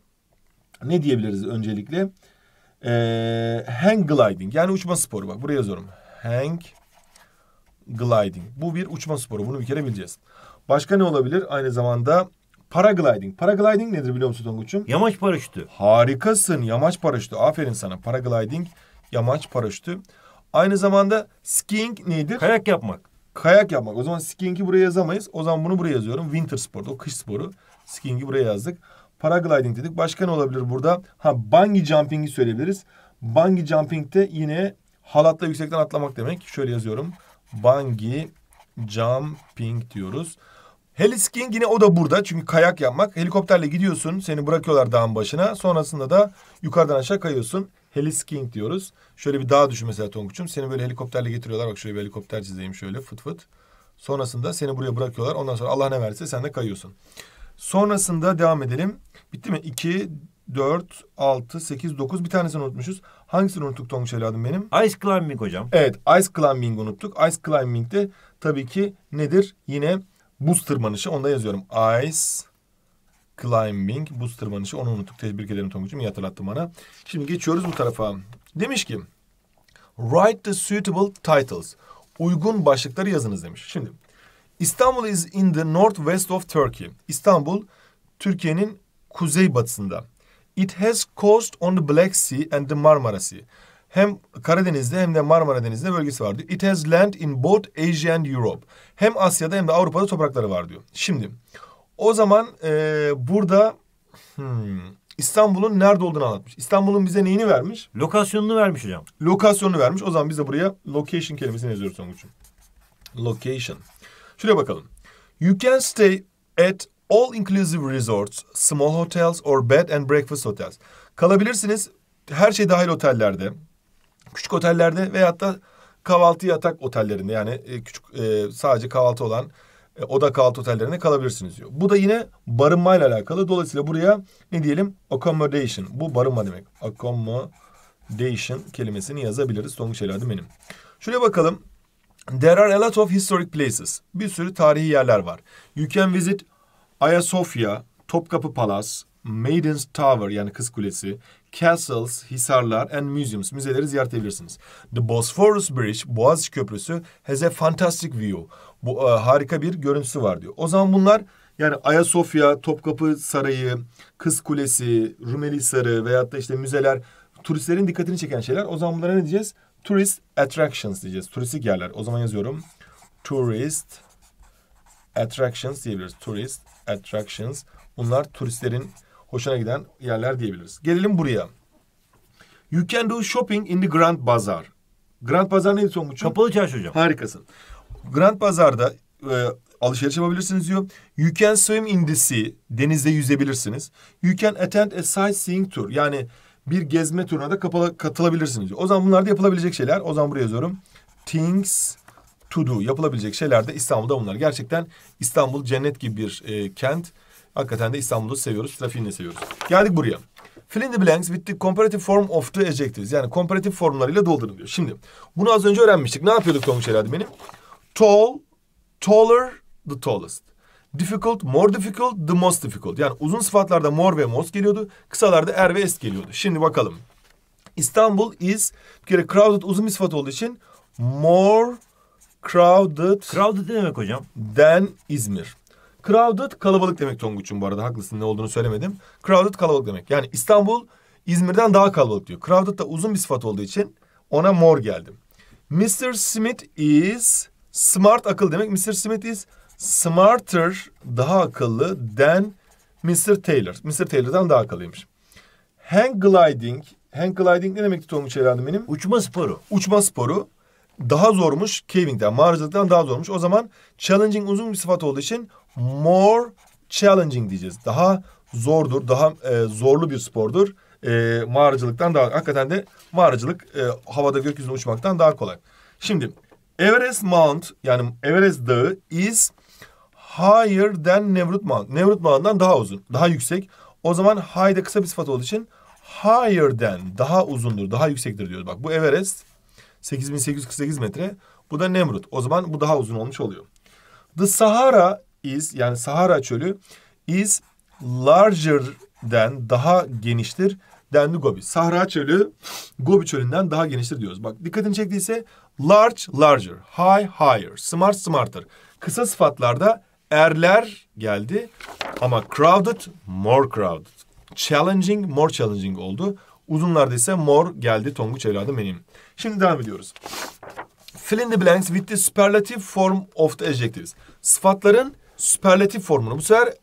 ne diyebiliriz öncelikle? Ee, hang gliding. Yani uçma sporu. Bak buraya yazıyorum. Hang gliding. Bu bir uçma sporu. Bunu bir kere bileceğiz. Başka ne olabilir? Aynı zamanda paragliding. Paragliding nedir biliyor musun Tonguç'um? Yamaç paraşütü. Harikasın. Yamaç paraşütü. Aferin sana. Paragliding, yamaç paraşütü. Aynı zamanda skiing nedir? Kayak yapmak. Kayak yapmak. O zaman skiing'i buraya yazamayız. O zaman bunu buraya yazıyorum. Winter sport. O kış sporu. Skiing'i buraya yazdık. Paragliding dedik. Başka ne olabilir burada? Ha bungee jumping'i söyleyebiliriz. Bungee jumping de yine halatla yüksekten atlamak demek. Şöyle yazıyorum. Bungee jumping diyoruz. Heliskiing yine o da burada. Çünkü kayak yapmak. Helikopterle gidiyorsun. Seni bırakıyorlar dağın başına. Sonrasında da yukarıdan aşağı kayıyorsun heliskiing diyoruz. Şöyle bir dağ düşün mesela Tonguç'um. Seni böyle helikopterle getiriyorlar. Bak şöyle bir helikopter çizeyim şöyle fıt fıt. Sonrasında seni buraya bırakıyorlar. Ondan sonra Allah ne verirse sen de kayıyorsun. Sonrasında devam edelim. Bitti mi? 2, 4, 6, 8, 9 bir tanesini unutmuşuz. Hangisini unuttuk Tonguç evladım benim? Ice climbing hocam. Evet ice climbing unuttuk. Ice climbing de tabii ki nedir? Yine buz tırmanışı. Onda yazıyorum. Ice climbing, buz tırmanışı. Onu unuttuk. Tebrik ederim Tonguç'um. İyi hatırlattın bana. Şimdi geçiyoruz bu tarafa. Demiş ki write the suitable titles. Uygun başlıkları yazınız demiş. Şimdi İstanbul is in the northwest of Turkey. İstanbul Türkiye'nin kuzeybatısında. It has coast on the Black Sea and the Marmara Sea. Hem Karadeniz'de hem de Marmara Denizi'nde bölgesi var diyor. It has land in both Asia and Europe. Hem Asya'da hem de Avrupa'da toprakları var diyor. Şimdi o zaman e, burada hmm, İstanbul'un nerede olduğunu anlatmış. İstanbul'un bize neyini vermiş? Lokasyonunu vermiş hocam. Lokasyonunu vermiş. O zaman biz de buraya location kelimesini yazıyoruz Songuç'um. Location. Şuraya bakalım. You can stay at all inclusive resorts, small hotels or bed and breakfast hotels. Kalabilirsiniz her şey dahil otellerde, küçük otellerde veyahut da kahvaltı yatak otellerinde yani e, küçük e, sadece kahvaltı olan e, oda kahvaltı otellerinde kalabilirsiniz diyor. Bu da yine barınmayla alakalı. Dolayısıyla buraya ne diyelim? Accommodation. Bu barınma demek. Accommodation kelimesini yazabiliriz. Tonguç Eladim benim. Şuraya bakalım. There are a lot of historic places. Bir sürü tarihi yerler var. You can visit Ayasofya, Topkapı Palace, Maiden's Tower yani Kız Kulesi, castles, hisarlar and museums müzeleri ziyaret edebilirsiniz. The Bosphorus Bridge, Boğaziçi Köprüsü has a fantastic view bu e, harika bir görüntüsü var diyor. O zaman bunlar yani Ayasofya, Topkapı Sarayı, Kız Kulesi, Rumeli Sarı veyahut da işte müzeler turistlerin dikkatini çeken şeyler. O zaman bunlara ne diyeceğiz? Tourist attractions diyeceğiz. Turistik yerler. O zaman yazıyorum. Tourist attractions diyebiliriz. Tourist attractions. Bunlar turistlerin hoşuna giden yerler diyebiliriz. Gelelim buraya. You can do shopping in the Grand Bazaar. Grand Bazaar neydi Tonguç'un? Kapalı çarşı hocam. Harikasın. Grand Pazar'da e, alışveriş yapabilirsiniz diyor. You can swim in the sea. Denizde yüzebilirsiniz. You can attend a sightseeing tour. Yani bir gezme turuna da kapala, katılabilirsiniz diyor. O zaman bunlar da yapılabilecek şeyler. O zaman buraya yazıyorum. Things to do. Yapılabilecek şeyler de İstanbul'da bunlar. Gerçekten İstanbul cennet gibi bir e, kent. Hakikaten de İstanbul'u seviyoruz. Trafiğini seviyoruz. Geldik buraya. Fill in the blanks with the comparative form of the adjectives. Yani komparatif formlarıyla doldurun diyor. Şimdi bunu az önce öğrenmiştik. Ne yapıyorduk Tonguç herhalde benim? Tall, taller, the tallest. Difficult, more difficult, the most difficult. Yani uzun sıfatlarda more ve most geliyordu. Kısalarda er ve est geliyordu. Şimdi bakalım. İstanbul is bir kere crowded uzun bir sıfat olduğu için more crowded. Crowded ne demek hocam? Than İzmir. Crowded kalabalık demek Tonguç'un bu arada haklısın ne olduğunu söylemedim. Crowded kalabalık demek. Yani İstanbul İzmir'den daha kalabalık diyor. Crowded da uzun bir sıfat olduğu için ona more geldim. Mr. Smith is Smart akıl demek. Mr. Smith is smarter, daha akıllı than Mr. Taylor. Mr. Taylor'dan daha akıllıymış. Hang gliding. Hang gliding ne demekti Tonguç herhalde benim? Uçma sporu. Uçma sporu. Daha zormuş caving'den, mağaracılıktan daha zormuş. O zaman challenging uzun bir sıfat olduğu için more challenging diyeceğiz. Daha zordur, daha e, zorlu bir spordur. E, mağaracılıktan daha, hakikaten de mağaracılık e, havada gökyüzünde uçmaktan daha kolay. Şimdi Everest Mount yani Everest Dağı is higher than Nevrut Mount. Nevrut Mount'dan daha uzun, daha yüksek. O zaman high de kısa bir sıfat olduğu için higher than daha uzundur, daha yüksektir diyoruz. Bak bu Everest 8848 metre. Bu da Nemrut. O zaman bu daha uzun olmuş oluyor. The Sahara is yani Sahara çölü is larger than daha geniştir than the Gobi. Sahara çölü Gobi çölünden daha geniştir diyoruz. Bak dikkatini çektiyse Large, larger. High, higher. Smart, smarter. Kısa sıfatlarda erler geldi ama crowded, more crowded. Challenging, more challenging oldu. Uzunlarda ise more geldi Tonguç evladım benim. Şimdi devam ediyoruz. Fill in the blanks with the superlative form of the adjectives. Sıfatların superlative formunu. Bu sefer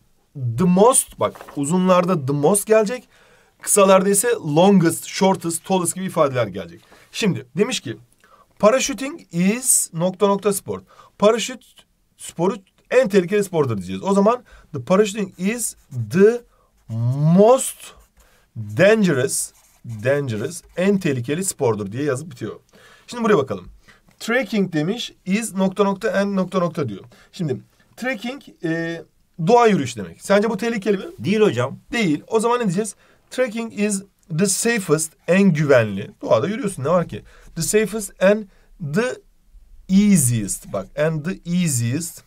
the most bak uzunlarda the most gelecek. Kısalarda ise longest, shortest, tallest gibi ifadeler gelecek. Şimdi demiş ki Paraşüting is nokta nokta spor. Paraşüt sporu en tehlikeli spordur diyeceğiz. O zaman the parachuting is the most dangerous dangerous en tehlikeli spordur diye yazıp bitiyor. Şimdi buraya bakalım. Trekking demiş is nokta nokta en nokta nokta diyor. Şimdi trekking e, doğa yürüyüşü demek. Sence bu tehlikeli mi? Değil hocam. Değil. O zaman ne diyeceğiz? Trekking is the safest en güvenli. Doğada yürüyorsun ne var ki? The safest and the easiest. Bak and the easiest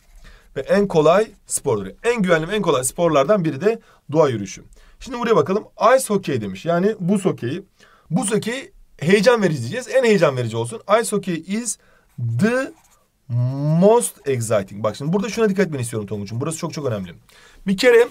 ve en kolay spordur. En güvenli ve en kolay sporlardan biri de doğa yürüyüşü. Şimdi buraya bakalım. Ice hockey demiş. Yani buz hockey, Buz hockey heyecan verici diyeceğiz. En heyecan verici olsun. Ice hockey is the most exciting. Bak şimdi burada şuna dikkat etmeni istiyorum Tonguç'um. Burası çok çok önemli. Bir kere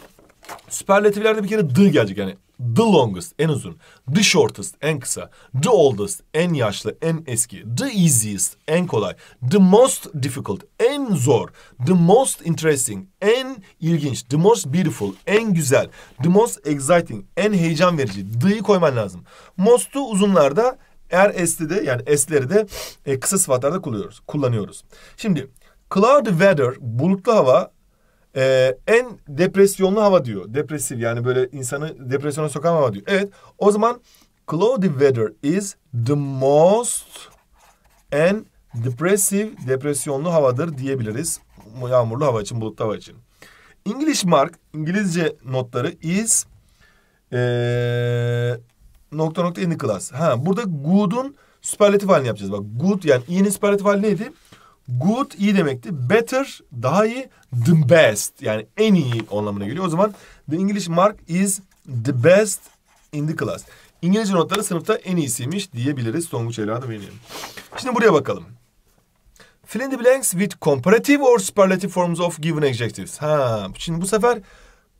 süperlatiflerde bir kere the gelecek yani. The longest en uzun. The shortest en kısa. The oldest en yaşlı en eski. The easiest en kolay. The most difficult en zor. The most interesting en ilginç. The most beautiful en güzel. The most exciting en heyecan verici. The'yi koyman lazım. Most'u uzunlarda eğer s'li de yani s'leri de e, kısa sıfatlarda kullanıyoruz. Şimdi cloud weather bulutlu hava ee, en depresyonlu hava diyor. Depresif yani böyle insanı depresyona sokan hava diyor. Evet o zaman cloudy weather is the most and depresif depresyonlu havadır diyebiliriz. Yağmurlu hava için, bulutlu hava için. English mark, İngilizce notları is ee, nokta nokta in the class. Ha, burada good'un süperlatif halini yapacağız. Bak good yani iyinin süperlatif hali neydi? Good iyi demekti. Better daha iyi. The best yani en iyi anlamına geliyor. O zaman the English mark is the best in the class. İngilizce notları sınıfta en iyisiymiş diyebiliriz. Tonguç Ela'da benim. Şimdi buraya bakalım. Fill in the blanks with comparative or superlative forms of given adjectives. Ha, şimdi bu sefer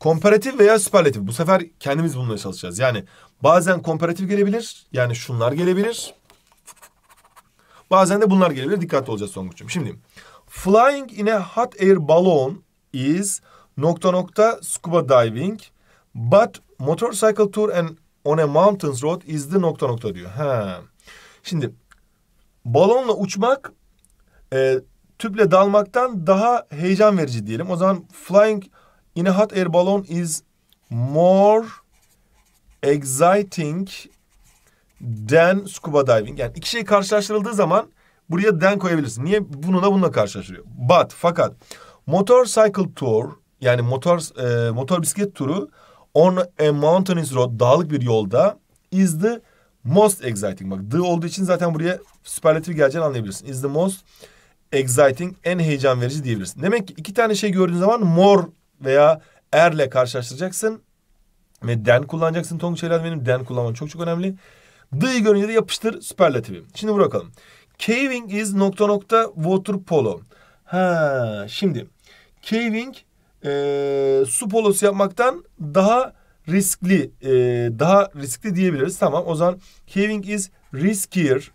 comparative veya superlative. Bu sefer kendimiz bulmaya çalışacağız. Yani bazen comparative gelebilir. Yani şunlar gelebilir. Bazen de bunlar gelebilir. Dikkatli olacağız Songuç'um. Şimdi flying in a hot air balloon is nokta nokta scuba diving but motorcycle tour and on a mountains road is the nokta nokta diyor. Ha. Şimdi balonla uçmak e, tüple dalmaktan daha heyecan verici diyelim. O zaman flying in a hot air balloon is more exciting den scuba diving. Yani iki şey karşılaştırıldığı zaman buraya den koyabilirsin. Niye? Bununla bununla karşılaştırıyor. But fakat motorcycle tour yani motor e, motor bisiklet turu on a mountainous road dağlık bir yolda is the most exciting. Bak the olduğu için zaten buraya süperlatif geleceğini anlayabilirsin. Is the most exciting en heyecan verici diyebilirsin. Demek ki iki tane şey gördüğün zaman more veya erle karşılaştıracaksın. Ve den kullanacaksın. Tonguç Eylül benim den kullanman çok çok önemli. D'yi görünce de yapıştır süperlatifim. Şimdi bırakalım. Caving is nokta nokta water polo. Ha, şimdi caving e, su polosu yapmaktan daha riskli e, daha riskli diyebiliriz. Tamam o zaman caving is riskier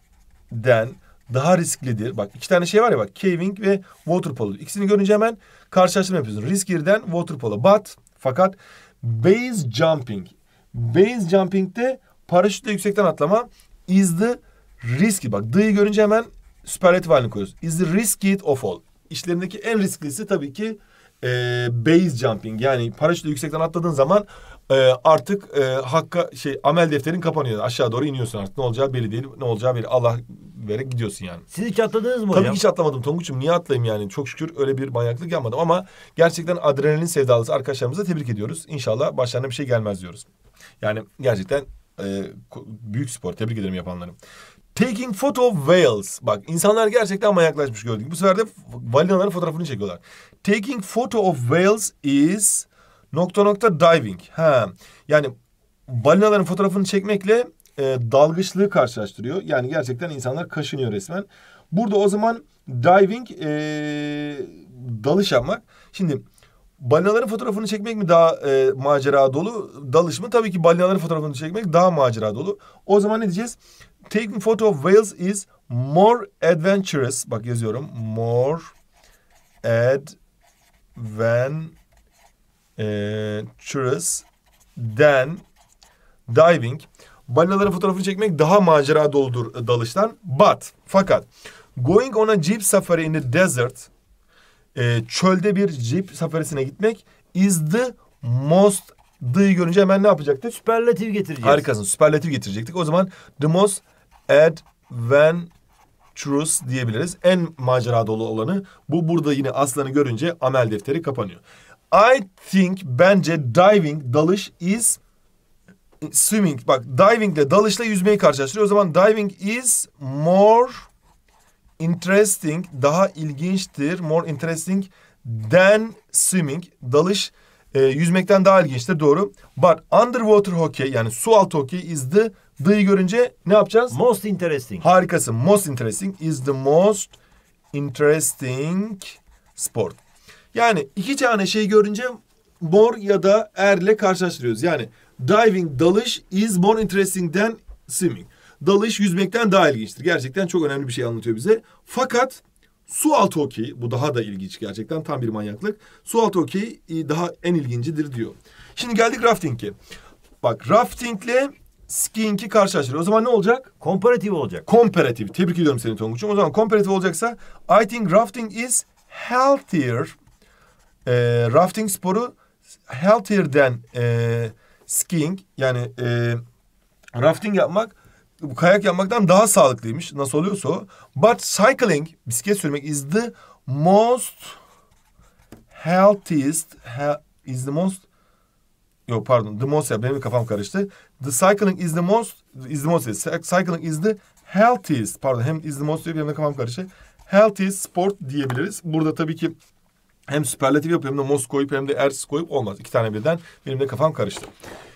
den daha risklidir. Bak iki tane şey var ya bak caving ve water polo. İkisini görünce hemen karşılaştırma yapıyorsun. Riskier'den water polo. But fakat base jumping. Base jumping'de Paraşütle yüksekten atlama is the risky. Bak the'yi görünce hemen süperlatif halini koyuyoruz. Is the risky of all. İşlerindeki en risklisi tabii ki e, base jumping. Yani paraşütle yüksekten atladığın zaman e, artık e, hakka şey amel defterin kapanıyor. Aşağı doğru iniyorsun artık. Ne olacağı belli değil. Ne olacağı belli. Allah vererek gidiyorsun yani. Siz hiç atladınız mı Tabii hocam? hiç atlamadım Tonguç'um. Niye atlayayım yani? Çok şükür öyle bir manyaklık yapmadım ama gerçekten adrenalin sevdalısı arkadaşlarımızı tebrik ediyoruz. İnşallah başlarına bir şey gelmez diyoruz. Yani gerçekten e, büyük spor. Tebrik ederim yapanları. Taking photo of whales. Bak insanlar gerçekten manyaklaşmış gördük. Bu sefer de balinaların fotoğrafını çekiyorlar. Taking photo of whales is nokta nokta diving. Ha. Yani balinaların fotoğrafını çekmekle e, dalgıçlığı karşılaştırıyor. Yani gerçekten insanlar kaşınıyor resmen. Burada o zaman diving e, dalış yapmak. Şimdi Balinaların fotoğrafını çekmek mi daha e, macera dolu? Dalış mı? Tabii ki balinaların fotoğrafını çekmek daha macera dolu. O zaman ne diyeceğiz? Taking photo of whales is more adventurous. Bak yazıyorum. More adventurous than diving. Balinaların fotoğrafını çekmek daha macera doludur e, dalıştan. But, fakat going on a jeep safari in the desert e, çölde bir jeep safarisine gitmek is the most dı'yı görünce hemen ne yapacaktık? Süperlatif getireceğiz. Harikasın süperlatif getirecektik. O zaman the most adventurous diyebiliriz. En macera dolu olanı. Bu burada yine aslanı görünce amel defteri kapanıyor. I think bence diving, dalış is swimming. Bak diving ile dalışla yüzmeyi karşılaştırıyor. O zaman diving is more interesting daha ilginçtir. More interesting than swimming. Dalış e, yüzmekten daha ilginçtir doğru. But underwater hockey yani su altı hockey is the the'ı görünce ne yapacağız? Most interesting. Harikasın. Most interesting is the most interesting sport. Yani iki tane şey görünce more ya da er'le karşılaştırıyoruz. Yani diving dalış is more interesting than swimming dalış yüzmekten daha ilginçtir. Gerçekten çok önemli bir şey anlatıyor bize. Fakat su altı hokeyi bu daha da ilginç gerçekten tam bir manyaklık. Su altı hokeyi e, daha en ilgincidir diyor. Şimdi geldik rafting'e. Bak raftingle skiing'i karşılaştırıyor. O zaman ne olacak? Komparatif olacak. Komparatif. Tebrik ediyorum seni Tonguç'um. O zaman komparatif olacaksa I think rafting is healthier. E, rafting sporu healthier than e, skiing. Yani e, rafting yapmak bu kayak yapmaktan daha sağlıklıymış. Nasıl oluyorsa o. But cycling, bisiklet sürmek is the most healthiest he, is the most Yok pardon. The most ya benim kafam karıştı. The cycling is the most is the most cycling is the healthiest. Pardon hem is the most diyor benim de kafam karıştı. Healthiest sport diyebiliriz. Burada tabii ki hem süperlatif yapıp hem de mos koyup hem de ers koyup olmaz. İki tane birden benim de kafam karıştı.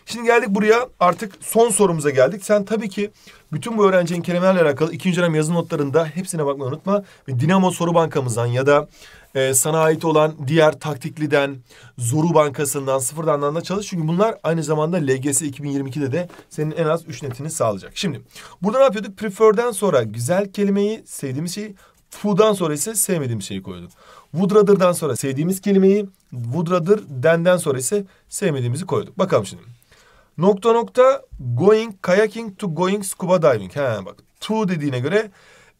Şimdi geldik buraya artık son sorumuza geldik. Sen tabii ki bütün bu öğrenci kelimelerle alakalı ikinci dönem yazı notlarında hepsine bakmayı unutma. Ve Dinamo Soru Bankamızdan ya da e, sana ait olan diğer taktikliden, Zoru Bankası'ndan, sıfırdan da çalış. Çünkü bunlar aynı zamanda LGS 2022'de de senin en az üç netini sağlayacak. Şimdi burada ne yapıyorduk? Prefer'den sonra güzel kelimeyi, sevdiğimiz şeyi To'dan sonra ise sevmediğim şeyi koyduk. Would rather'dan sonra sevdiğimiz kelimeyi, would rather den'den sonra ise sevmediğimizi koyduk. Bakalım şimdi. Nokta nokta going kayaking to going scuba diving. He bak to dediğine göre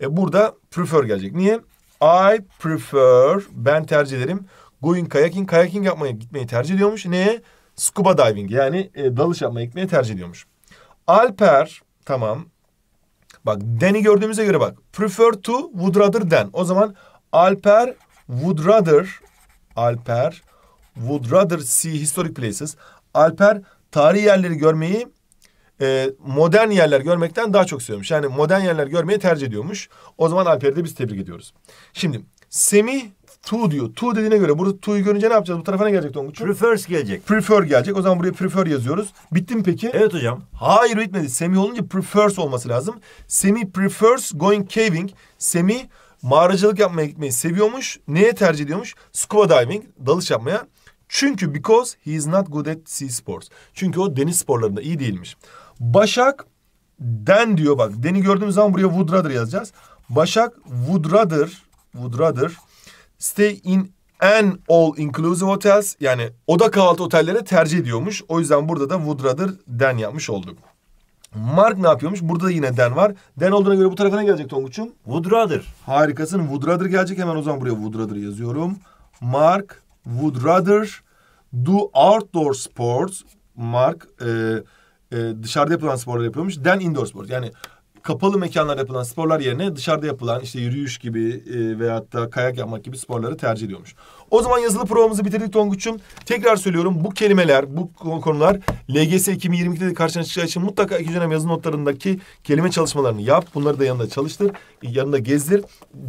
e, burada prefer gelecek. Niye? I prefer ben tercih ederim. Going kayaking kayaking yapmaya gitmeyi tercih ediyormuş. Neye? Scuba diving yani e, dalış yapmaya gitmeyi tercih ediyormuş. Alper tamam Bak then'i gördüğümüze göre bak. Prefer to would rather than. O zaman Alper would rather Alper would rather see historic places. Alper tarihi yerleri görmeyi e, modern yerler görmekten daha çok seviyormuş. Yani modern yerler görmeyi tercih ediyormuş. O zaman Alper'i de biz tebrik ediyoruz. Şimdi Semih to diyor. To dediğine göre burada to'yu görünce ne yapacağız? Bu tarafa ne gelecek Tonguç? Prefers gelecek. Prefer gelecek. O zaman buraya prefer yazıyoruz. Bitti mi peki? Evet hocam. Hayır bitmedi. Semi olunca prefers olması lazım. Semi prefers going caving. Semi mağaracılık yapmaya gitmeyi seviyormuş. Neye tercih ediyormuş? Scuba diving, dalış yapmaya. Çünkü because he is not good at sea sports. Çünkü o deniz sporlarında iyi değilmiş. Başak den diyor bak. Deni gördüğümüz zaman buraya would rather yazacağız. Başak would rather, would rather stay in an all inclusive hotels yani oda kahvaltı otellere tercih ediyormuş. O yüzden burada da would rather than yapmış olduk. Mark ne yapıyormuş? Burada da yine den var. Den olduğuna göre bu tarafa ne gelecek Tonguç'um? Would rather. Harikasın. Would rather gelecek. Hemen o zaman buraya would rather yazıyorum. Mark would rather do outdoor sports. Mark e, e, dışarıda yapılan sporları yapıyormuş. Den indoor sports. Yani kapalı mekanlarda yapılan sporlar yerine dışarıda yapılan işte yürüyüş gibi e, veyahut da kayak yapmak gibi sporları tercih ediyormuş. O zaman yazılı provamızı bitirdik Tonguç'um. Tekrar söylüyorum bu kelimeler, bu konular LGS 2022'de de karşına çıkacağı için mutlaka ikinci dönem yazı notlarındaki kelime çalışmalarını yap. Bunları da yanında çalıştır, yanında gezdir.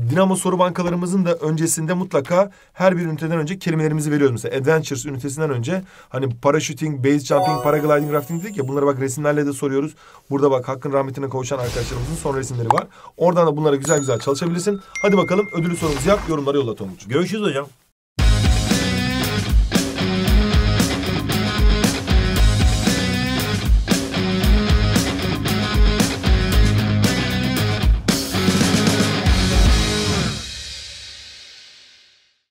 Dinamo soru bankalarımızın da öncesinde mutlaka her bir üniteden önce kelimelerimizi veriyoruz. Mesela Adventures ünitesinden önce hani parachuting, base jumping, paragliding, rafting dedik ya bunlara bak resimlerle de soruyoruz. Burada bak Hakkın rahmetine kavuşan arkadaşlarımızın son resimleri var. Oradan da bunları güzel güzel çalışabilirsin. Hadi bakalım ödülü sorumuzu yap, Yorumları yolla Tonguç. Görüşürüz hocam.